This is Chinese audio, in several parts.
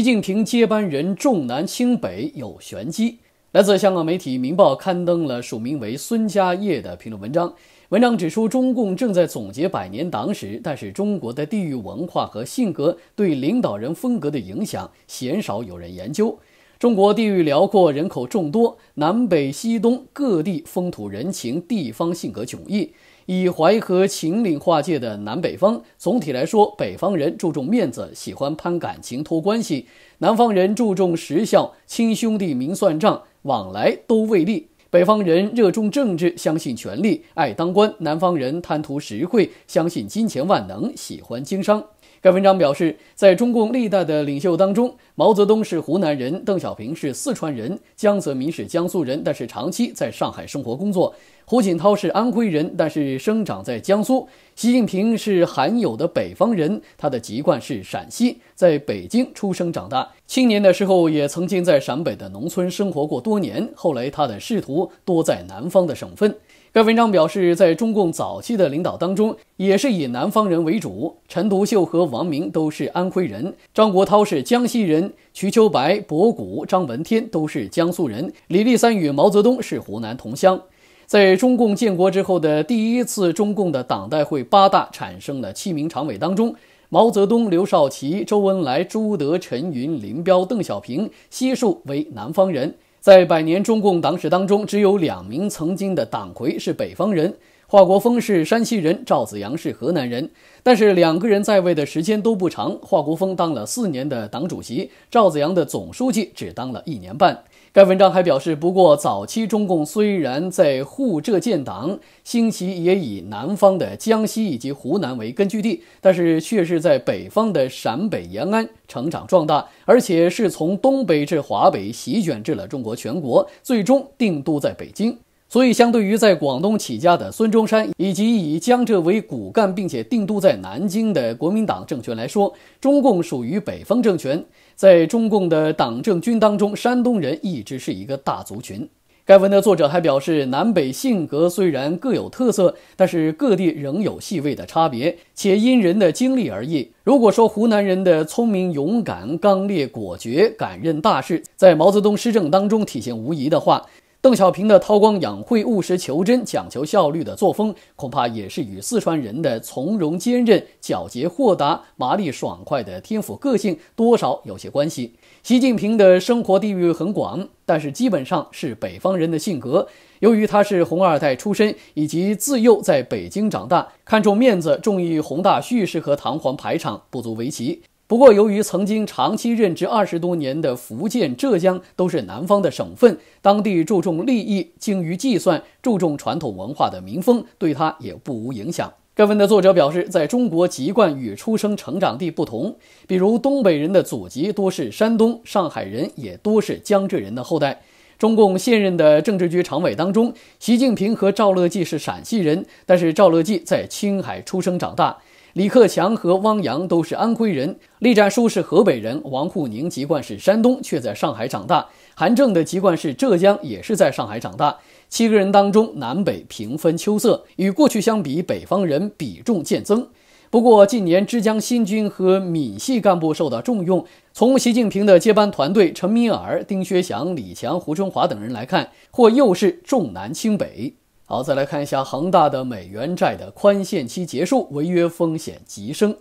习近平接班人重南轻北有玄机。来自香港媒体《明报》刊登了署名为孙家业的评论文章。文章指出，中共正在总结百年党史，但是中国的地域文化和性格对领导人风格的影响，鲜少有人研究。中国地域辽阔，人口众多，南北西东各地风土人情、地方性格迥异。以淮河秦岭划界的南北方，总体来说，北方人注重面子，喜欢攀感情、托关系；南方人注重实效，亲兄弟明算账，往来都为利。北方人热衷政治，相信权力，爱当官；南方人贪图实惠，相信金钱万能，喜欢经商。该文章表示，在中共历代的领袖当中，毛泽东是湖南人，邓小平是四川人，江泽民是江苏人，但是长期在上海生活工作；胡锦涛是安徽人，但是生长在江苏；习近平是罕有的北方人，他的籍贯是陕西，在北京出生长大，青年的时候也曾经在陕北的农村生活过多年，后来他的仕途多在南方的省份。该文章表示，在中共早期的领导当中，也是以南方人为主。陈独秀和王明都是安徽人，张国焘是江西人，瞿秋白、博古、张闻天都是江苏人，李立三与毛泽东是湖南同乡。在中共建国之后的第一次中共的党代会八大产生了七名常委当中，毛泽东、刘少奇、周恩来、朱德、陈云、林彪、邓小平悉数为南方人。在百年中共党史当中，只有两名曾经的党魁是北方人，华国锋是山西人，赵子阳是河南人。但是两个人在位的时间都不长，华国锋当了四年的党主席，赵子阳的总书记只当了一年半。该文章还表示，不过早期中共虽然在沪浙建党，兴起也以南方的江西以及湖南为根据地，但是却是在北方的陕北延安成长壮大，而且是从东北至华北席卷至了中国全国，最终定都在北京。所以，相对于在广东起家的孙中山，以及以江浙为骨干，并且定都在南京的国民党政权来说，中共属于北方政权。在中共的党政军当中，山东人一直是一个大族群。该文的作者还表示，南北性格虽然各有特色，但是各地仍有细微的差别，且因人的经历而异。如果说湖南人的聪明、勇敢、刚烈、果决、敢任大事，在毛泽东施政当中体现无疑的话，邓小平的韬光养晦、务实求真、讲求效率的作风，恐怕也是与四川人的从容坚韧、皎洁豁达、麻利爽快的天府个性多少有些关系。习近平的生活地域很广，但是基本上是北方人的性格。由于他是红二代出身，以及自幼在北京长大，看重面子、重义宏大叙事和堂皇排场，不足为奇。不过，由于曾经长期任职二十多年的福建、浙江都是南方的省份，当地注重利益、精于计算、注重传统文化的民风，对他也不无影响。该文的作者表示，在中国籍贯与出生、成长地不同，比如东北人的祖籍多是山东，上海人也多是江浙人的后代。中共现任的政治局常委当中，习近平和赵乐际是陕西人，但是赵乐际在青海出生长大。李克强和汪洋都是安徽人，栗战书是河北人，王沪宁籍贯是山东，却在上海长大；韩正的籍贯是浙江，也是在上海长大。七个人当中，南北平分秋色。与过去相比，北方人比重渐增。不过，近年浙江新军和闽系干部受到重用。从习近平的接班团队陈敏尔、丁薛祥、李强、胡春华等人来看，或又是重南轻北。好，再来看一下恒大的美元债的宽限期结束，违约风险急升。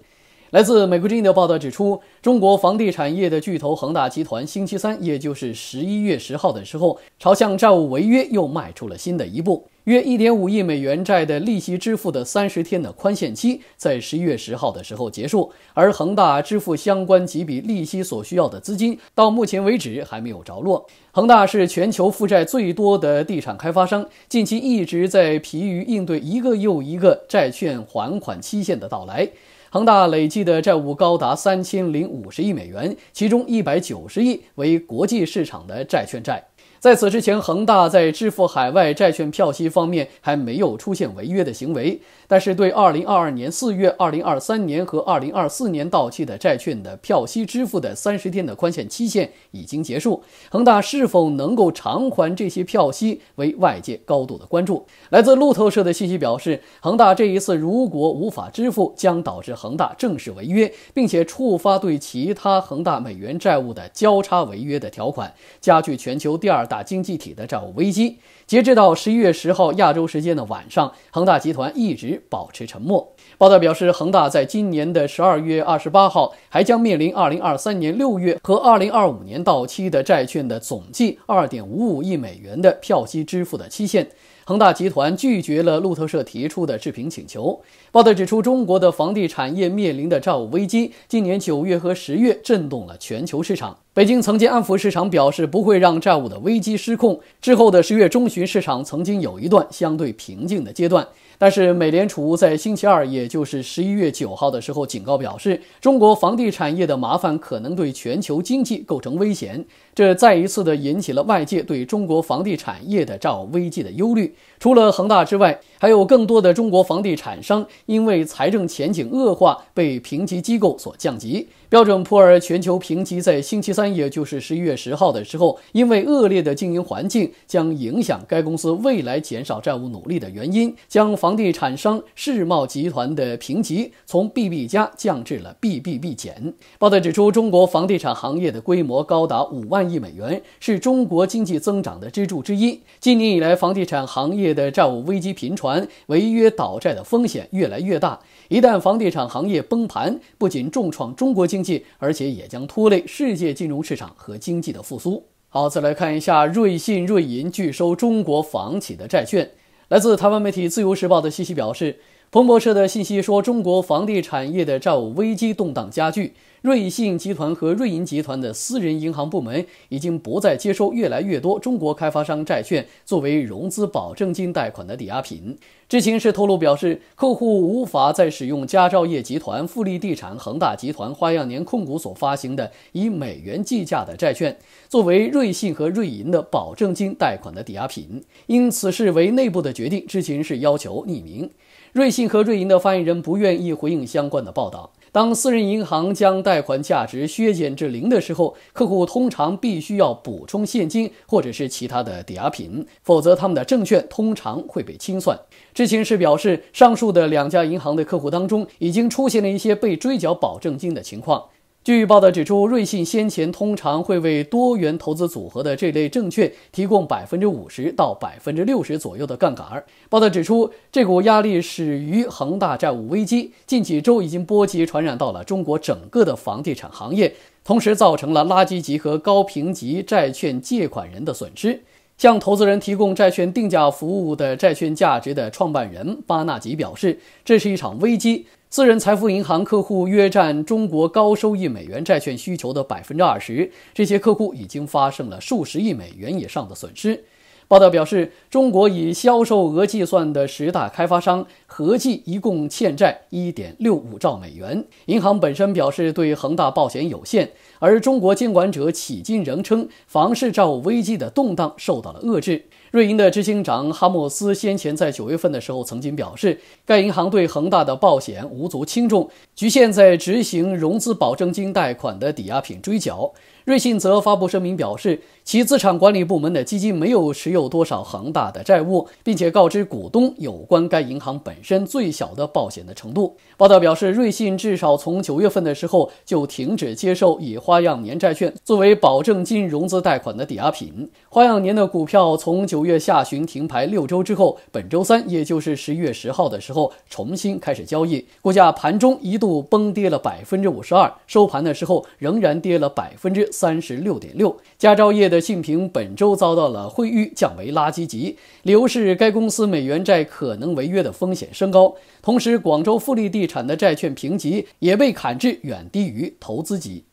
来自美国《之音的报道指出，中国房地产业的巨头恒大集团，星期三，也就是十一月十号的时候，朝向债务违约又迈出了新的一步。约一点五亿美元债的利息支付的三十天的宽限期，在十一月十号的时候结束，而恒大支付相关几笔利息所需要的资金，到目前为止还没有着落。恒大是全球负债最多的地产开发商，近期一直在疲于应对一个又一个债券还款期限的到来。恒大累计的债务高达三千零五十亿美元，其中一百九十亿为国际市场的债券债。在此之前，恒大在支付海外债券票息方面还没有出现违约的行为。但是，对二零二二年四月、二零二三年和二零二四年到期的债券的票息支付的三十天的宽限期限已经结束，恒大是否能够偿还这些票息，为外界高度的关注。来自路透社的信息表示，恒大这一次如果无法支付，将导致恒大正式违约，并且触发对其他恒大美元债务的交叉违约的条款，加剧全球第二大经济体的债务危机。截止到十一月十号亚洲时间的晚上，恒大集团一直保持沉默。报道表示，恒大在今年的十二月二十八号还将面临二零二三年六月和二零二五年到期的债券的总计二点五五亿美元的票息支付的期限。恒大集团拒绝了路透社提出的置评请求。报道指出，中国的房地产业面临的债务危机，今年九月和十月震动了全球市场。北京曾经安抚市场，表示不会让债务的危机失控。之后的十月中旬，市场曾经有一段相对平静的阶段。但是，美联储在星期二，也就是十一月九号的时候，警告表示，中国房地产业的麻烦可能对全球经济构成危险。这再一次的引起了外界对中国房地产业的债务危机的忧虑。除了恒大之外，还有更多的中国房地产商因为财政前景恶化被评级机构所降级。标准普尔全球评级在星期三，也就是十一月十号的时候，因为恶劣的经营环境将影响该公司未来减少债务努力的原因，将房地产商世茂集团的评级从 BB 加降至了 BBB 减。报道指出，中国房地产行业的规模高达五万亿美元，是中国经济增长的支柱之一。今年以来，房地产行业的债务危机频传，违约倒债的风险越来越大。一旦房地产行业崩盘，不仅重创中国经济。经济，而且也将拖累世界金融市场和经济的复苏。好，再来看一下瑞信、瑞银拒收中国房企的债券。来自台湾媒体《自由时报》的信息表示。彭博社的信息说，中国房地产业的债务危机动荡加剧。瑞信集团和瑞银集团的私人银行部门已经不再接收越来越多中国开发商债券作为融资保证金贷款的抵押品。知情人士透露表示，客户无法再使用佳兆业集团、富力地产、恒大集团、花样年控股所发行的以美元计价的债券作为瑞信和瑞银的保证金贷款的抵押品。因此事为内部的决定，知情人士要求匿名。瑞信和瑞银的发言人不愿意回应相关的报道。当私人银行将贷款价值削减至零的时候，客户通常必须要补充现金或者是其他的抵押品，否则他们的证券通常会被清算。知情人士表示，上述的两家银行的客户当中，已经出现了一些被追缴保证金的情况。据报道指出，瑞信先前通常会为多元投资组合的这类证券提供百分之五十到百分之六十左右的杠杆。报道指出，这股压力始于恒大债务危机，近几周已经波及传染到了中国整个的房地产行业，同时造成了垃圾级和高评级债券借款人的损失。向投资人提供债券定价服务的债券价值的创办人巴纳吉表示：“这是一场危机。”私人财富银行客户约占中国高收益美元债券需求的百分之二十，这些客户已经发生了数十亿美元以上的损失。报道表示，中国以销售额计算的十大开发商合计一共欠债1.65兆美元。银行本身表示对恒大保险有限，而中国监管者迄今仍称房市债务危机的动荡受到了遏制。瑞银的执行长哈莫斯先前在九月份的时候曾经表示，该银行对恒大的暴险无足轻重，局限在执行融资保证金贷款的抵押品追缴。瑞信则发布声明表示，其资产管理部门的基金没有持有多少恒大的债务，并且告知股东有关该银行本身最小的保险的程度。报道表示，瑞信至少从九月份的时候就停止接受以花样年债券作为保证金融资贷款的抵押品。花样年的股票从九月下旬停牌六周之后，本周三，也就是十一月十号的时候重新开始交易，股价盘中一度崩跌了百分之五十二，收盘的时候仍然跌了百分之。三十六点六，佳兆业的信评本周遭到了惠誉降为垃圾级，理由是该公司美元债可能违约的风险升高。同时，广州富力地产的债券评级也被砍至远低于投资级。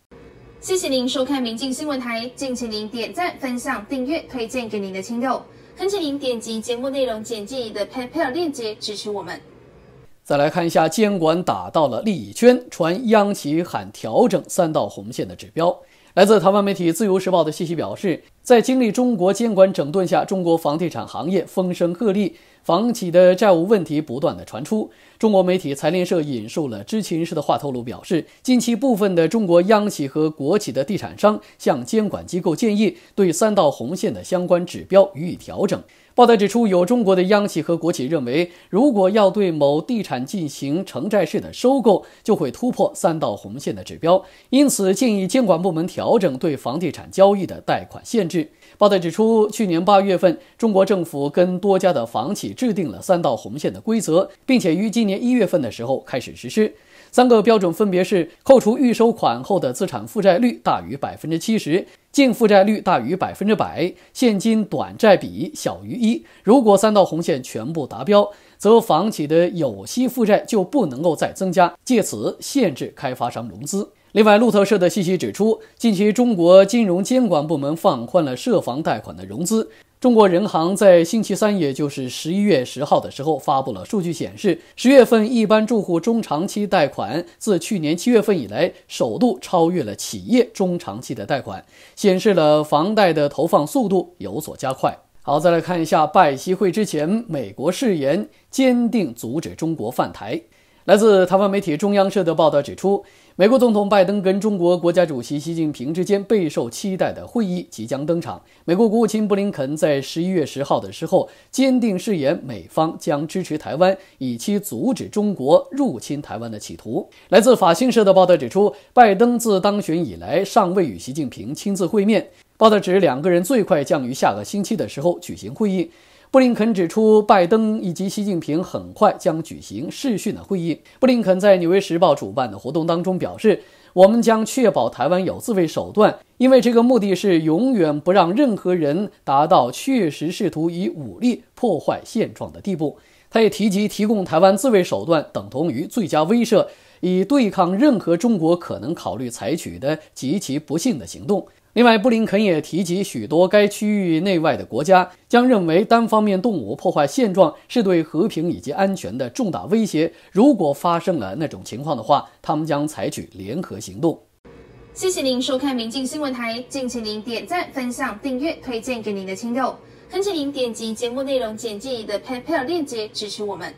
谢谢您收看民进新闻台，敬请您点赞、分享、订阅、推荐给您的亲友。恳请您点击节目内容简介里的 PayPal 链接支持我们。再来看一下，监管打到了利益圈，传央企喊调整三道红线的指标。来自台湾媒体《自由时报》的信息表示，在经历中国监管整顿下，中国房地产行业风声鹤唳，房企的债务问题不断的传出。中国媒体财联社引述了知情人士的话透露表示，近期部分的中国央企和国企的地产商向监管机构建议，对三道红线的相关指标予以调整。报道指出，有中国的央企和国企认为，如果要对某地产进行城债式的收购，就会突破三道红线的指标，因此建议监管部门调整对房地产交易的贷款限制。报道指出，去年八月份，中国政府跟多家的房企制定了三道红线的规则，并且于今年一月份的时候开始实施。三个标准分别是：扣除预收款后的资产负债率大于百分之七十，净负债率大于百分之百，现金短债比小于一。如果三道红线全部达标，则房企的有息负债就不能够再增加，借此限制开发商融资。另外，路透社的信息指出，近期中国金融监管部门放宽了涉房贷款的融资。中国人行在星期三，也就是十一月十号的时候发布了数据，显示十月份一般住户中长期贷款自去年七月份以来，首度超越了企业中长期的贷款，显示了房贷的投放速度有所加快。好，再来看一下拜习会之前，美国誓言坚定阻止中国犯台。来自台湾媒体中央社的报道指出。美国总统拜登跟中国国家主席习近平之间备受期待的会议即将登场。美国国务卿布林肯在十一月十号的时候坚定誓言，美方将支持台湾，以期阻止中国入侵台湾的企图。来自法新社的报道指出，拜登自当选以来尚未与习近平亲自会面。报道指，两个人最快将于下个星期的时候举行会议。布林肯指出，拜登以及习近平很快将举行视讯的会议。布林肯在《纽约时报》主办的活动当中表示：“我们将确保台湾有自卫手段，因为这个目的是永远不让任何人达到确实试图以武力破坏现状的地步。”他也提及，提供台湾自卫手段等同于最佳威慑，以对抗任何中国可能考虑采取的极其不幸的行动。另外，布林肯也提及，许多该区域内外的国家将认为单方面动武破坏现状是对和平以及安全的重大威胁。如果发生了那种情况的话，他们将采取联合行动。谢谢您收看明镜新闻台，敬请您点赞、分享、订阅、推荐给您的亲友，恳请您点击节目内容简介的 PayPal 链接支持我们。